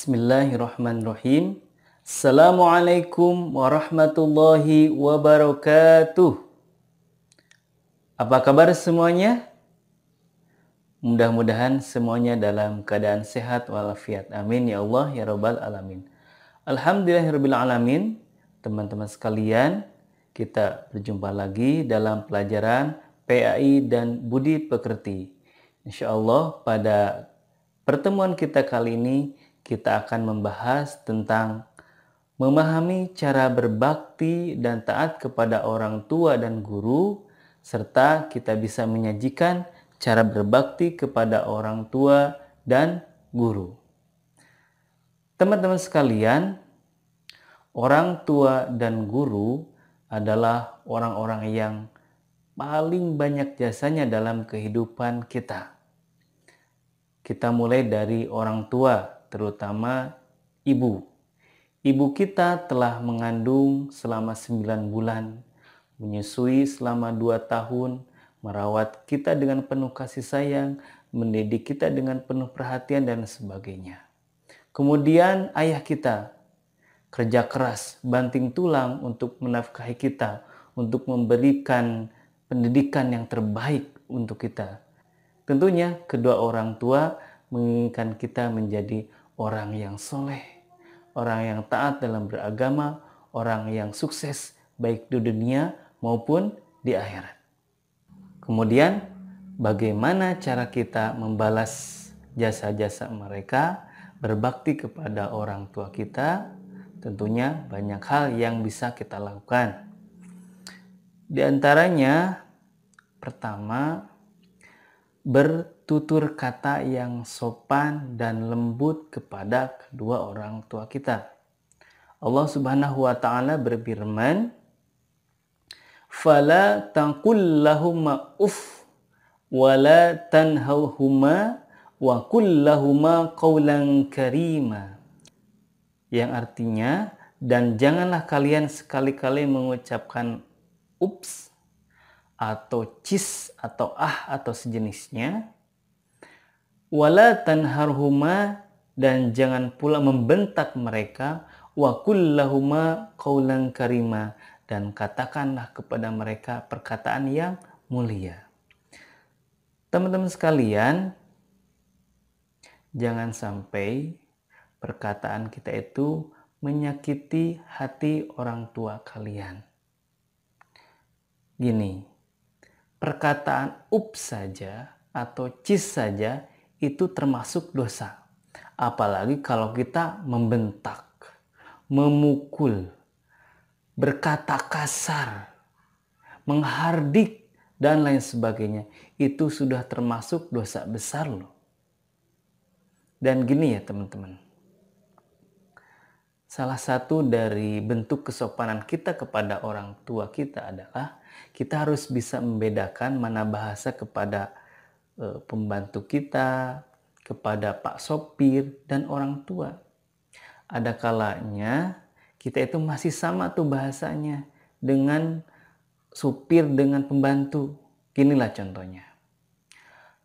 Bismillahirrahmanirrahim. Assalamualaikum warahmatullahi wabarakatuh. Apa kabar semuanya? Mudah-mudahan semuanya dalam keadaan sehat walafiat. Amin ya Allah ya Rabbal Alamin. Alhamdulillahirabbil ya Teman-teman sekalian, kita berjumpa lagi dalam pelajaran PAI dan Budi Pekerti. Insya Allah pada pertemuan kita kali ini kita akan membahas tentang memahami cara berbakti dan taat kepada orang tua dan guru, serta kita bisa menyajikan cara berbakti kepada orang tua dan guru. Teman-teman sekalian, orang tua dan guru adalah orang-orang yang paling banyak jasanya dalam kehidupan kita. Kita mulai dari orang tua, terutama ibu. Ibu kita telah mengandung selama 9 bulan, menyusui selama 2 tahun, merawat kita dengan penuh kasih sayang, mendidik kita dengan penuh perhatian dan sebagainya. Kemudian ayah kita kerja keras, banting tulang untuk menafkahi kita, untuk memberikan pendidikan yang terbaik untuk kita. Tentunya kedua orang tua menginginkan kita menjadi orang yang soleh, orang yang taat dalam beragama, orang yang sukses baik di dunia maupun di akhirat. Kemudian, bagaimana cara kita membalas jasa-jasa mereka berbakti kepada orang tua kita? Tentunya banyak hal yang bisa kita lakukan. Di antaranya, pertama, bertutur kata yang sopan dan lembut kepada kedua orang tua kita. Allah Subhanahu wa taala berfirman, "Fala taqul lahumma uff wa la tanhawhuma wa qul lahumma qawlan karima." Yang artinya, dan janganlah kalian sekali-kali mengucapkan ups atau cis atau ah atau sejenisnya wala tanharhuma dan jangan pula membentak mereka wa kullahuma qaulan karima dan katakanlah kepada mereka perkataan yang mulia. Teman-teman sekalian, jangan sampai perkataan kita itu menyakiti hati orang tua kalian. Gini, perkataan up saja atau cis saja itu termasuk dosa. Apalagi kalau kita membentak, memukul, berkata kasar, menghardik, dan lain sebagainya. Itu sudah termasuk dosa besar loh. Dan gini ya teman-teman salah satu dari bentuk kesopanan kita kepada orang tua kita adalah kita harus bisa membedakan mana bahasa kepada e, pembantu kita, kepada pak sopir dan orang tua. Ada kalanya kita itu masih sama tuh bahasanya dengan supir dengan pembantu. Inilah contohnya.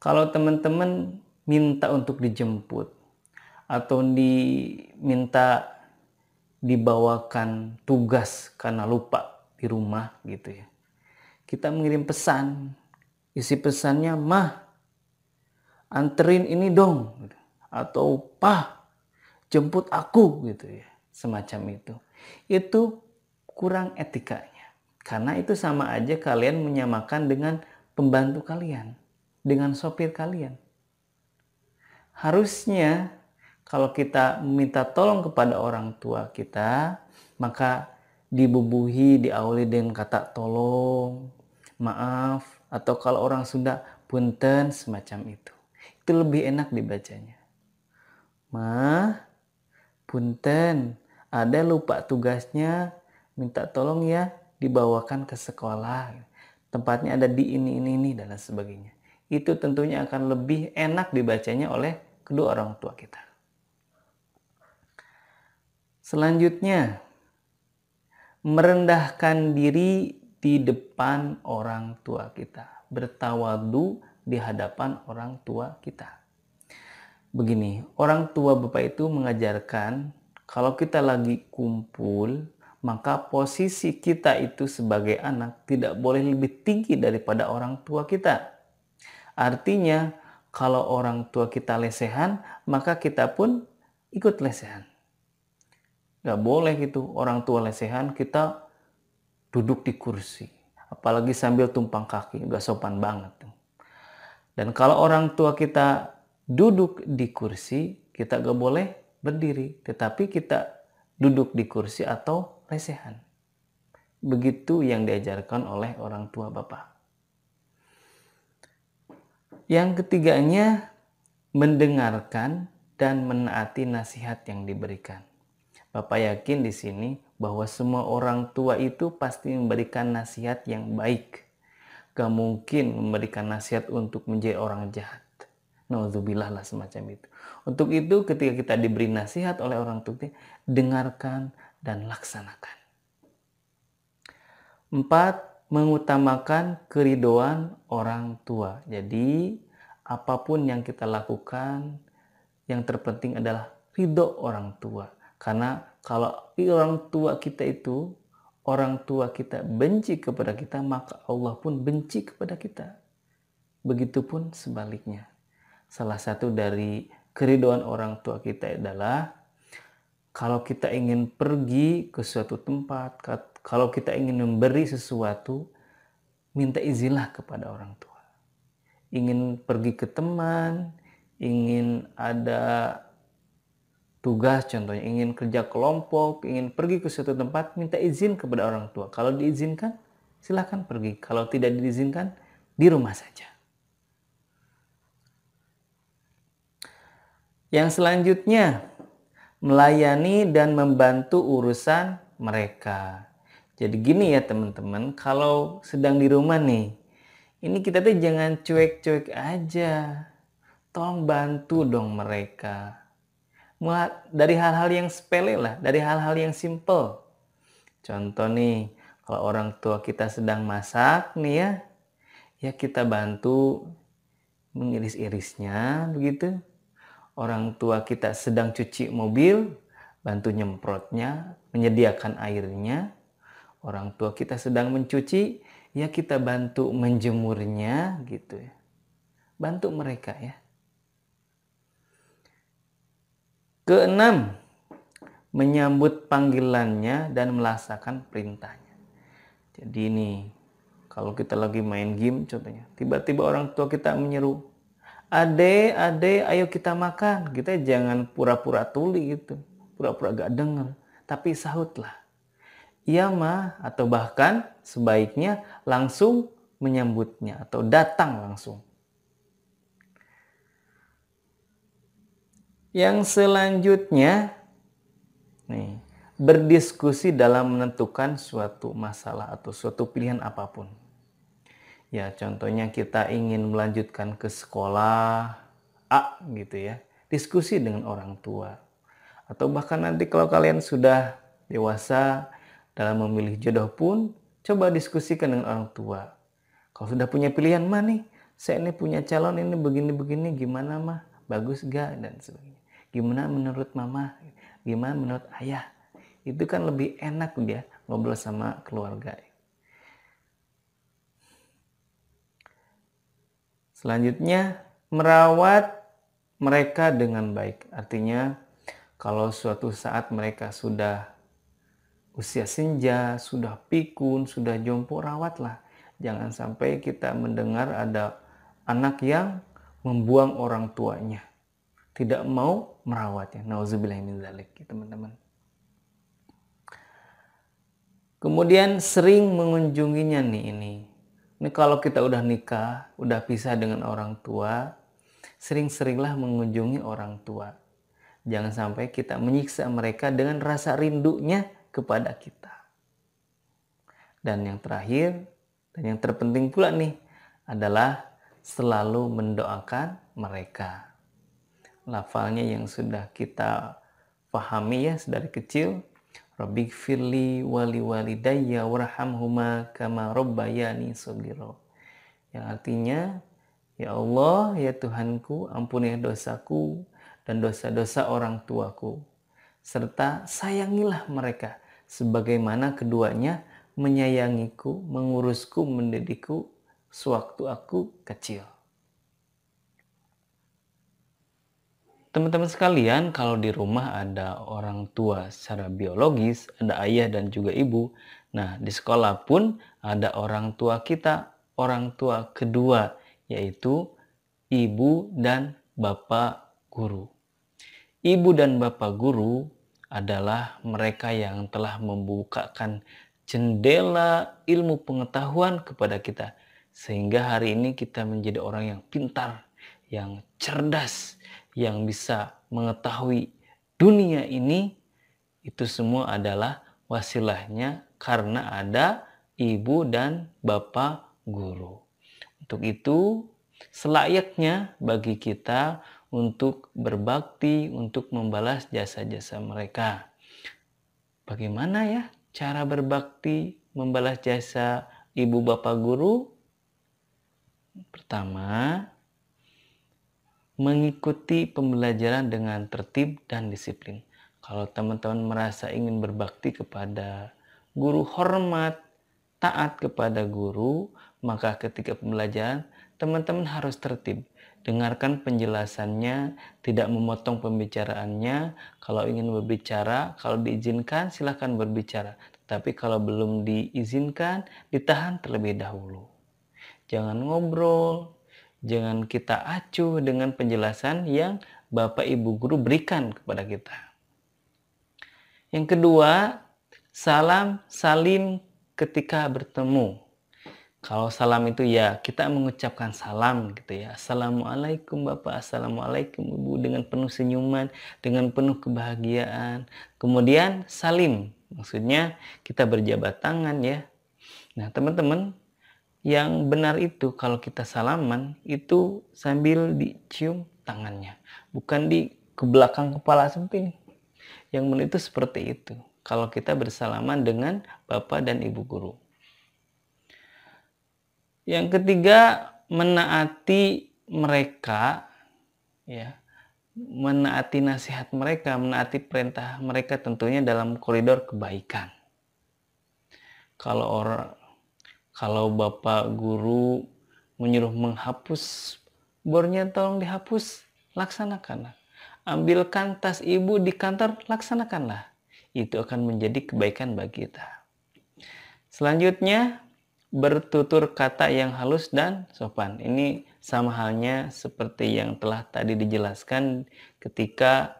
Kalau teman-teman minta untuk dijemput atau diminta dibawakan tugas karena lupa di rumah gitu ya. Kita mengirim pesan, isi pesannya mah anterin ini dong gitu. atau pah jemput aku gitu ya semacam itu itu kurang etikanya karena itu sama aja kalian menyamakan dengan pembantu kalian dengan sopir kalian harusnya kalau kita minta tolong kepada orang tua kita, maka dibubuhi, diawali dengan kata tolong, maaf, atau kalau orang Sunda punten semacam itu. Itu lebih enak dibacanya. Ma, punten, ada lupa tugasnya, minta tolong ya dibawakan ke sekolah. Tempatnya ada di ini, ini, ini, dan sebagainya. Itu tentunya akan lebih enak dibacanya oleh kedua orang tua kita. Selanjutnya, merendahkan diri di depan orang tua kita, bertawadu di hadapan orang tua kita. Begini, orang tua Bapak itu mengajarkan kalau kita lagi kumpul, maka posisi kita itu sebagai anak tidak boleh lebih tinggi daripada orang tua kita. Artinya, kalau orang tua kita lesehan, maka kita pun ikut lesehan. Nggak boleh gitu orang tua lesehan kita duduk di kursi. Apalagi sambil tumpang kaki, nggak sopan banget. Dan kalau orang tua kita duduk di kursi, kita nggak boleh berdiri. Tetapi kita duduk di kursi atau lesehan. Begitu yang diajarkan oleh orang tua bapak. Yang ketiganya, mendengarkan dan menaati nasihat yang diberikan. Bapak yakin di sini bahwa semua orang tua itu pasti memberikan nasihat yang baik. Gak mungkin memberikan nasihat untuk menjadi orang jahat. Nauzubillah lah semacam itu. Untuk itu ketika kita diberi nasihat oleh orang tua, dengarkan dan laksanakan. Empat, mengutamakan keridoan orang tua. Jadi apapun yang kita lakukan, yang terpenting adalah ridho orang tua karena kalau orang tua kita itu, orang tua kita benci kepada kita, maka Allah pun benci kepada kita. Begitupun sebaliknya. Salah satu dari keriduan orang tua kita adalah kalau kita ingin pergi ke suatu tempat, kalau kita ingin memberi sesuatu, minta izinlah kepada orang tua. Ingin pergi ke teman, ingin ada tugas, contohnya ingin kerja kelompok, ingin pergi ke suatu tempat, minta izin kepada orang tua. Kalau diizinkan, silahkan pergi. Kalau tidak diizinkan, di rumah saja. Yang selanjutnya, melayani dan membantu urusan mereka. Jadi gini ya teman-teman, kalau sedang di rumah nih, ini kita tuh jangan cuek-cuek aja. Tolong bantu dong mereka dari hal-hal yang sepele lah, dari hal-hal yang simple. Contoh nih, kalau orang tua kita sedang masak nih ya, ya kita bantu mengiris-irisnya begitu. Orang tua kita sedang cuci mobil, bantu nyemprotnya, menyediakan airnya. Orang tua kita sedang mencuci, ya kita bantu menjemurnya gitu ya. Bantu mereka ya. Keenam, menyambut panggilannya dan melaksanakan perintahnya. Jadi ini kalau kita lagi main game contohnya, tiba-tiba orang tua kita menyeru, "Ade, ade, ayo kita makan." Kita jangan pura-pura tuli gitu, pura-pura gak denger, tapi sahutlah. Iya ma atau bahkan sebaiknya langsung menyambutnya atau datang langsung. Yang selanjutnya, nih, berdiskusi dalam menentukan suatu masalah atau suatu pilihan apapun. Ya, contohnya kita ingin melanjutkan ke sekolah A gitu ya. Diskusi dengan orang tua. Atau bahkan nanti kalau kalian sudah dewasa dalam memilih jodoh pun, coba diskusikan dengan orang tua. Kalau sudah punya pilihan, mah nih, saya ini punya calon ini begini-begini, gimana mah, bagus gak, dan sebagainya gimana menurut mama gimana menurut ayah itu kan lebih enak dia ngobrol sama keluarga selanjutnya merawat mereka dengan baik artinya kalau suatu saat mereka sudah usia senja, sudah pikun, sudah jompo, rawatlah. Jangan sampai kita mendengar ada anak yang membuang orang tuanya tidak mau merawatnya. zalik, ya, teman-teman. Kemudian sering mengunjunginya nih ini. Ini kalau kita udah nikah, udah pisah dengan orang tua, sering-seringlah mengunjungi orang tua. Jangan sampai kita menyiksa mereka dengan rasa rindunya kepada kita. Dan yang terakhir, dan yang terpenting pula nih, adalah selalu mendoakan mereka lafalnya yang sudah kita pahami ya dari kecil. Rabbi firli wali walidayya warhamhuma kama rabbayani sogiro. Yang artinya, Ya Allah, ya Tuhanku, ampuni dosaku dan dosa-dosa orang tuaku. Serta sayangilah mereka sebagaimana keduanya menyayangiku, mengurusku, mendidikku sewaktu aku kecil. Teman-teman sekalian, kalau di rumah ada orang tua secara biologis, ada ayah dan juga ibu. Nah, di sekolah pun ada orang tua kita, orang tua kedua, yaitu ibu dan bapak guru. Ibu dan bapak guru adalah mereka yang telah membukakan jendela ilmu pengetahuan kepada kita, sehingga hari ini kita menjadi orang yang pintar, yang cerdas, yang bisa mengetahui dunia ini itu semua adalah wasilahnya karena ada ibu dan bapak guru. Untuk itu selayaknya bagi kita untuk berbakti, untuk membalas jasa-jasa mereka. Bagaimana ya cara berbakti membalas jasa ibu bapak guru? Pertama, mengikuti pembelajaran dengan tertib dan disiplin. Kalau teman-teman merasa ingin berbakti kepada guru hormat, taat kepada guru, maka ketika pembelajaran teman-teman harus tertib. Dengarkan penjelasannya, tidak memotong pembicaraannya. Kalau ingin berbicara, kalau diizinkan silahkan berbicara. Tapi kalau belum diizinkan, ditahan terlebih dahulu. Jangan ngobrol, Jangan kita acuh dengan penjelasan yang Bapak Ibu guru berikan kepada kita. Yang kedua, salam salim ketika bertemu. Kalau salam itu ya kita mengucapkan salam gitu ya. Assalamualaikum Bapak, Assalamualaikum Ibu dengan penuh senyuman, dengan penuh kebahagiaan. Kemudian salim, maksudnya kita berjabat tangan ya. Nah teman-teman yang benar itu kalau kita salaman itu sambil dicium tangannya bukan di ke belakang kepala sempit yang benar itu seperti itu kalau kita bersalaman dengan bapak dan ibu guru yang ketiga menaati mereka ya menaati nasihat mereka menaati perintah mereka tentunya dalam koridor kebaikan kalau orang kalau Bapak guru menyuruh menghapus bornya tolong dihapus, laksanakanlah. Ambilkan tas ibu di kantor, laksanakanlah. Itu akan menjadi kebaikan bagi kita. Selanjutnya, bertutur kata yang halus dan sopan. Ini sama halnya seperti yang telah tadi dijelaskan ketika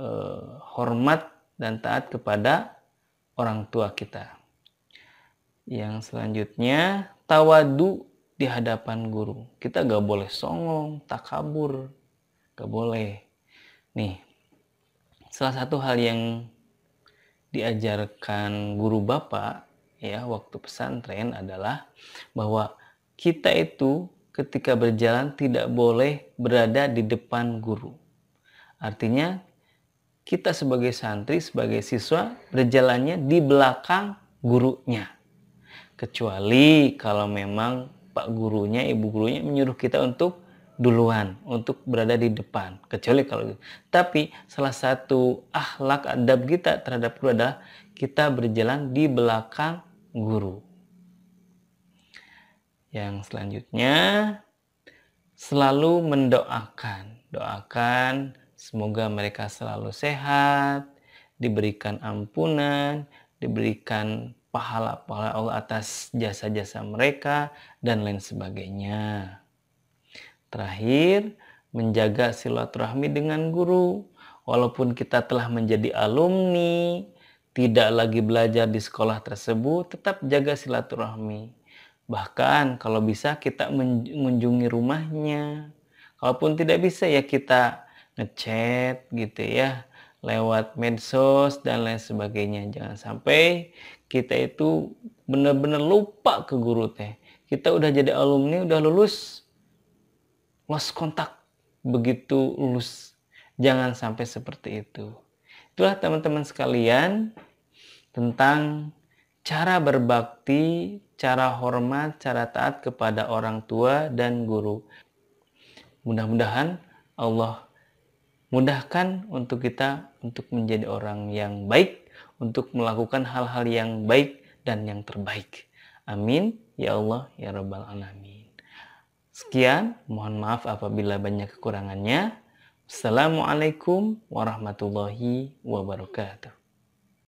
eh, hormat dan taat kepada orang tua kita. Yang selanjutnya, tawadu di hadapan guru. Kita gak boleh songong, takabur. Gak boleh. Nih, salah satu hal yang diajarkan guru bapak ya waktu pesantren adalah bahwa kita itu ketika berjalan tidak boleh berada di depan guru. Artinya kita sebagai santri, sebagai siswa berjalannya di belakang gurunya. Kecuali kalau memang pak gurunya, ibu gurunya menyuruh kita untuk duluan, untuk berada di depan. Kecuali kalau gitu. Tapi salah satu akhlak adab kita terhadap guru adalah kita berjalan di belakang guru. Yang selanjutnya selalu mendoakan. Doakan semoga mereka selalu sehat, diberikan ampunan, diberikan pahala-pahala Allah atas jasa-jasa mereka, dan lain sebagainya. Terakhir, menjaga silaturahmi dengan guru. Walaupun kita telah menjadi alumni, tidak lagi belajar di sekolah tersebut, tetap jaga silaturahmi. Bahkan kalau bisa kita mengunjungi rumahnya. Kalaupun tidak bisa ya kita ngechat gitu ya lewat medsos dan lain sebagainya. Jangan sampai kita itu benar-benar lupa ke guru teh. Kita udah jadi alumni, udah lulus, lost kontak begitu lulus. Jangan sampai seperti itu. Itulah teman-teman sekalian tentang cara berbakti, cara hormat, cara taat kepada orang tua dan guru. Mudah-mudahan Allah mudahkan untuk kita untuk menjadi orang yang baik untuk melakukan hal-hal yang baik dan yang terbaik. Amin. Ya Allah, Ya Rabbal Alamin. Sekian, mohon maaf apabila banyak kekurangannya. Assalamualaikum warahmatullahi wabarakatuh.